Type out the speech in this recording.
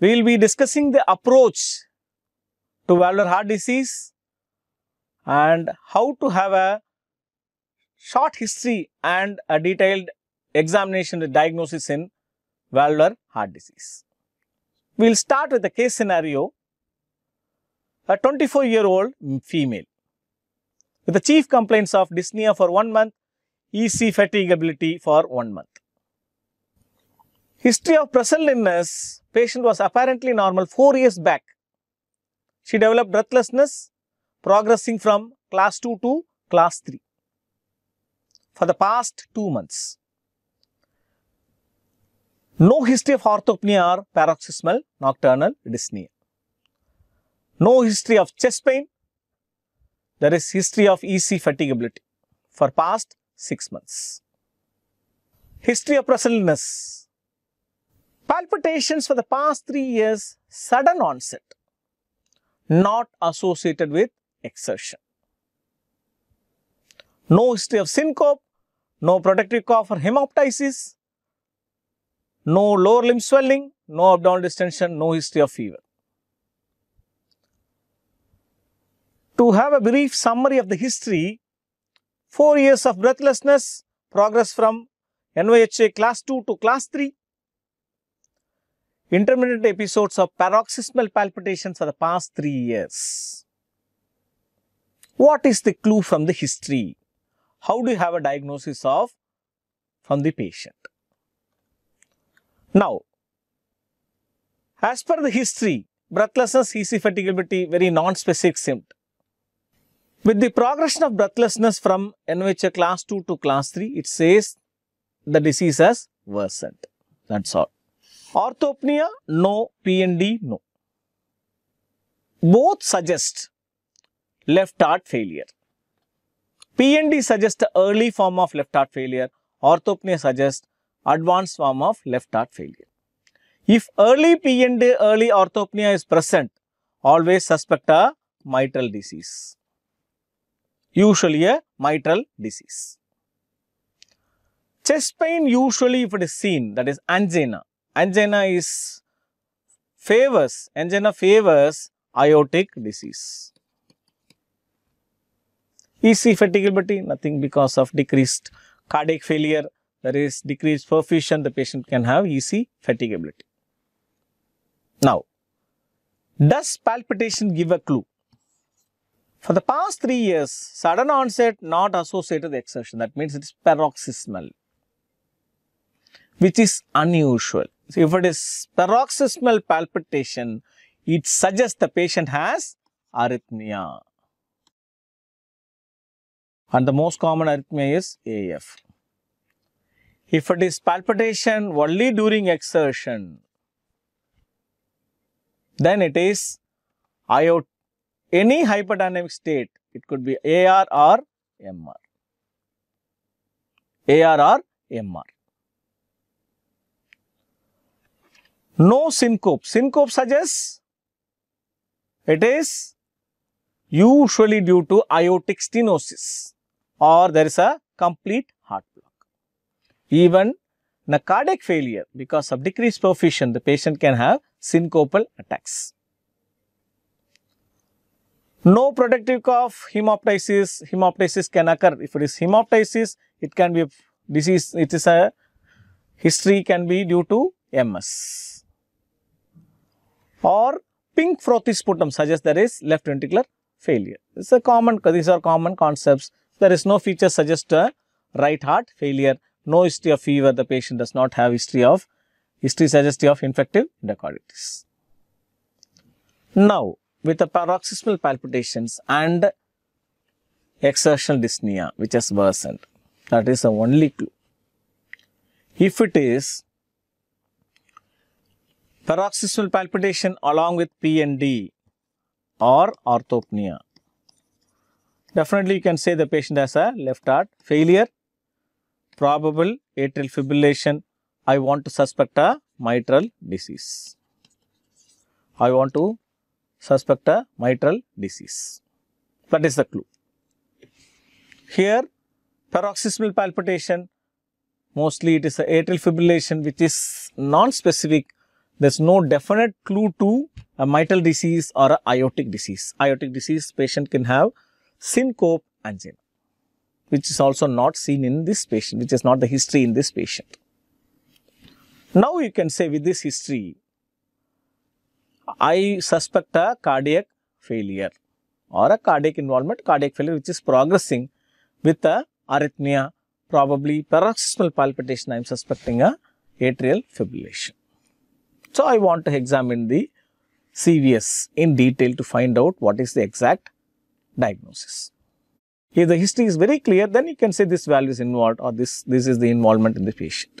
We will be discussing the approach to valvular heart disease and how to have a short history and a detailed examination and diagnosis in valvular heart disease. We will start with the case scenario, a 24 year old female with the chief complaints of dyspnea for one month, EC fatigability for one month. History of illness. patient was apparently normal 4 years back. She developed breathlessness progressing from class 2 to class 3 for the past 2 months. No history of orthopnea or paroxysmal nocturnal dyspnea. No history of chest pain. There is history of EC fatigability for past 6 months. History of illness. Palpitations for the past three years, sudden onset, not associated with exertion. No history of syncope, no protective cough or hemoptysis, no lower limb swelling, no abdominal distension, no history of fever. To have a brief summary of the history, 4 years of breathlessness, progress from NYHA class 2 to class 3, intermittent episodes of paroxysmal palpitations for the past three years. What is the clue from the history? How do you have a diagnosis of from the patient? Now, as per the history, breathlessness, easy fatigability, very non-specific symptom. With the progression of breathlessness from NHA class 2 to class 3, it says the disease has worsened. That's all. Orthopnea, no. PND, no. Both suggest left heart failure. PND suggests early form of left heart failure. Orthopnea suggests advanced form of left heart failure. If early PND, early orthopnea is present, always suspect a mitral disease. Usually a mitral disease. Chest pain usually if it is seen that is angina angina is favors, angina favors aortic disease. Easy fatigability, nothing because of decreased cardiac failure, there is decreased perfusion, the patient can have easy fatigability. Now, does palpitation give a clue? For the past three years, sudden onset not associated with exertion, that means it is paroxysmal, which is unusual. So, if it is paroxysmal palpitation, it suggests the patient has arrhythmia. And the most common arrhythmia is AF. If it is palpitation only during exertion, then it is IOT. Any hyperdynamic state, it could be AR or MR. AR or MR. no syncope. Syncope suggests it is usually due to aortic stenosis or there is a complete heart block. Even in a cardiac failure because of decreased perfusion the patient can have syncopal attacks. No protective cough, hemoptysis, hemoptysis can occur. If it is hemoptysis, it can be disease, it is a history can be due to MS or pink frothy sputum suggests there is left ventricular failure. is a common, these are common concepts. There is no feature suggest right heart failure, no history of fever, the patient does not have history of, history suggestive of infective endocarditis. Now, with the paroxysmal palpitations and exertional dyspnea, which has worsened, that is the only clue. If it is paroxysmal palpitation along with PND or orthopnea. Definitely you can say the patient has a left heart failure, probable atrial fibrillation. I want to suspect a mitral disease. I want to suspect a mitral disease. That is the clue. Here paroxysmal palpitation, mostly it is a atrial fibrillation which is non-specific there's no definite clue to a mitral disease or a aortic disease. Aortic disease patient can have syncope angina, which is also not seen in this patient, which is not the history in this patient. Now you can say with this history, I suspect a cardiac failure or a cardiac involvement, cardiac failure which is progressing with a arrhythmia, probably paroxysmal palpitation I am suspecting a atrial fibrillation. So, I want to examine the CVS in detail to find out what is the exact diagnosis. If the history is very clear, then you can say this value is involved or this, this is the involvement in the patient.